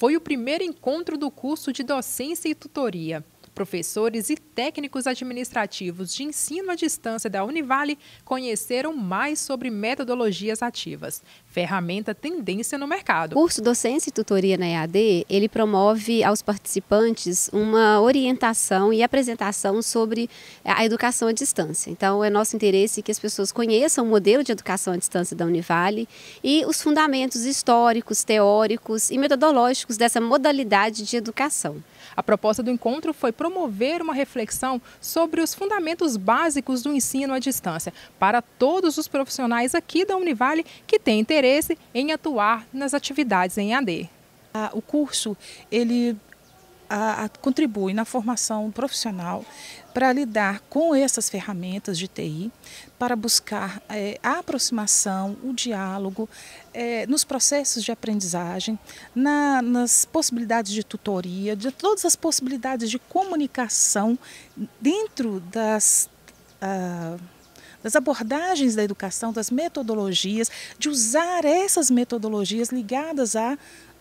foi o primeiro encontro do curso de docência e tutoria. Professores e técnicos administrativos de ensino à distância da Univale conheceram mais sobre metodologias ativas, ferramenta tendência no mercado. O curso Docência e Tutoria na EAD, ele promove aos participantes uma orientação e apresentação sobre a educação à distância. Então, é nosso interesse que as pessoas conheçam o modelo de educação à distância da Univale e os fundamentos históricos, teóricos e metodológicos dessa modalidade de educação. A proposta do encontro foi promover uma reflexão sobre os fundamentos básicos do ensino à distância para todos os profissionais aqui da Univale que têm interesse em atuar nas atividades em AD. Ah, o curso ele a, a, contribui na formação profissional para lidar com essas ferramentas de TI, para buscar é, a aproximação, o diálogo, é, nos processos de aprendizagem, na, nas possibilidades de tutoria, de todas as possibilidades de comunicação dentro das. Uh, das abordagens da educação, das metodologias, de usar essas metodologias ligadas à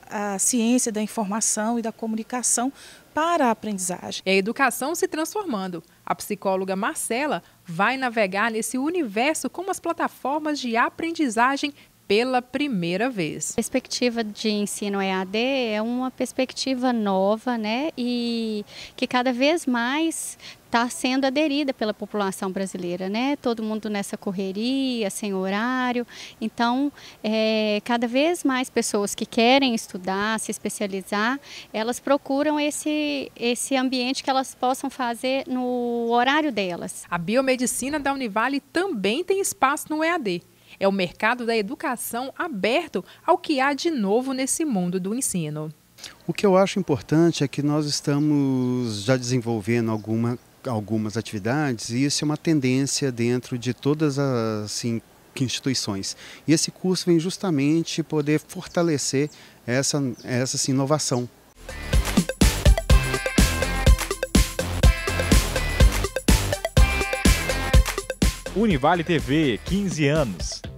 a ciência da informação e da comunicação para a aprendizagem. É a educação se transformando. A psicóloga Marcela vai navegar nesse universo como as plataformas de aprendizagem pela primeira vez. A perspectiva de ensino EAD é uma perspectiva nova, né? E que cada vez mais está sendo aderida pela população brasileira, né? Todo mundo nessa correria, sem horário. Então, é, cada vez mais pessoas que querem estudar, se especializar, elas procuram esse, esse ambiente que elas possam fazer no horário delas. A biomedicina da Univale também tem espaço no EAD. É o mercado da educação aberto ao que há de novo nesse mundo do ensino. O que eu acho importante é que nós estamos já desenvolvendo alguma algumas atividades e isso é uma tendência dentro de todas as assim, instituições. E esse curso vem justamente poder fortalecer essa, essa assim, inovação. Univale TV, 15 anos.